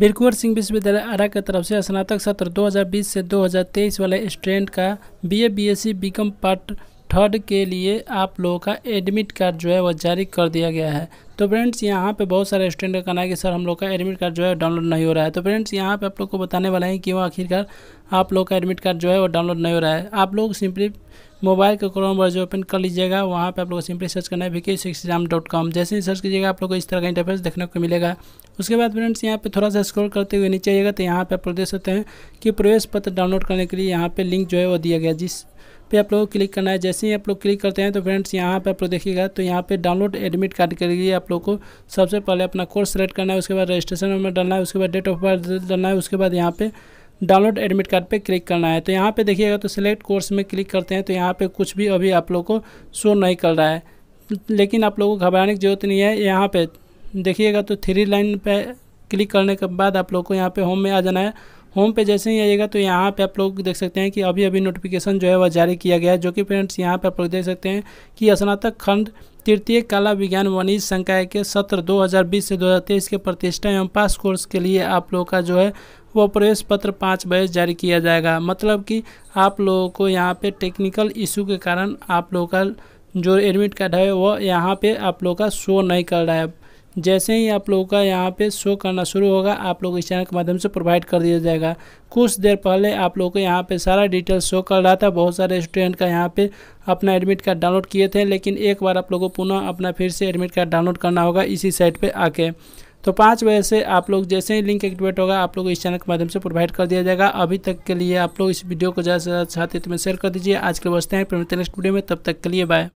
बिरकुवर सिंह विश्वविद्यालय आरा की तरफ से स्नातक सत्र 2020 से 2023 वाले स्टूडेंट का BA BSc BCom part third के लिए आप लोगों का एडमिट कार्ड जो है वह जारी कर दिया गया है तो फ्रेंड्स यहाँ पे बहुत सारे स्टूडेंट का कहना है कि सर हम लोग का एडमिट कार्ड जो है डाउनलोड नहीं हो रहा है तो फ्रेंड्स यहाँ पे आप लोग को बताने वाला है कि वो आखिरकार आप लोग का एडमिट कार्ड जो है वो डाउनलोड नहीं हो रहा है आप लोग सिंपली मोबाइल का क्रोम ब्राउज ओपन कर लीजिएगा वहाँ पर आप लोग सिंपली सर्च करना है V six exam dot com जैसे ही सर्च कीजिएगा आप लोग को इस तरह का इंटरफेस देखने को मिलेगा उसके बाद फ्रेंड्स यहाँ पे थोड़ा सा स्क्रॉल करते हुए नीचे आइएगा तो यहाँ पे आप लोग देख सकते हैं कि प्रवेश पत्र डाउनलोड करने के लिए यहाँ पे लिंक जो है वो दिया गया जिस पे आप लोगों को क्लिक करना है जैसे ही आप लोग क्लिक करते हैं तो फ्रेंड्स यहाँ पे आप लोग देखिएगा तो यहाँ पे डाउनलोड एडमिट कार्ड के लिए आप लोग को सबसे पहले अपना कोर्स सेलेक्ट करना है उसके बाद रजिस्ट्रेशन नंबर डालना है उसके बाद डेट ऑफ बर्थ डालना है उसके बाद यहाँ पे डाउनलोड एडमिट कार्ड पे क्लिक करना है तो यहाँ पे देखिएगा तो सिलेक्ट कोर्स में क्लिक करते हैं तो यहाँ पे कुछ भी अभी आप लोग को शो नहीं कर रहा है लेकिन आप लोगों को घबराने की जरूरत नहीं है यहाँ पे देखिएगा तो थ्री लाइन पे क्लिक करने के बाद आप लोग को यहाँ पे होम में आ जाना है होम पे जैसे ही आइएगा तो यहाँ पे आप लोग देख सकते हैं कि अभी अभी नोटिफिकेशन जो है वह जारी किया गया है जो कि फ्रेंड्स यहाँ पे आप लोग देख सकते हैं कि स्नातक खंड तृतीय कला विज्ञान वणिज संकाय के सत्र 2020 से 2023 के प्रतिष्ठा एवं पास कोर्स के लिए आप लोग का जो है वो प्रवेश पत्र पाँच बजे जारी किया जाएगा मतलब कि आप लोगों को यहाँ पे टेक्निकल इशू के कारण आप लोगों का जो एडमिट कार्ड है वो यहाँ पे आप लोगों का शो नहीं कर रहा है जैसे ही आप लोगों का यहाँ पे शो करना शुरू होगा आप लोग इस चैनल के माध्यम से प्रोवाइड कर दिया जाएगा कुछ देर पहले आप लोगों को यहाँ पे सारा डिटेल शो कर रहा था बहुत सारे स्टूडेंट का यहाँ पे अपना एडमिट कार्ड डाउनलोड किए थे लेकिन एक बार आप लोगों को पुनः अपना फिर से एडमिट कार्ड डाउनलोड करना होगा इसी साइट पर आके तो पाँच बजे से आप लोग जैसे ही लिंक एक्टिवेट होगा आप लोग इस चैनल के माध्यम से प्रोवाइड कर दिया जाएगा अभी तक के लिए आप लोग इस वीडियो को ज़्यादा से ज़्यादा छात्र में शेयर कर दीजिए आज के लिए बचते हैं फिर नेक्स्ट वीडियो में तब तक के लिए बाय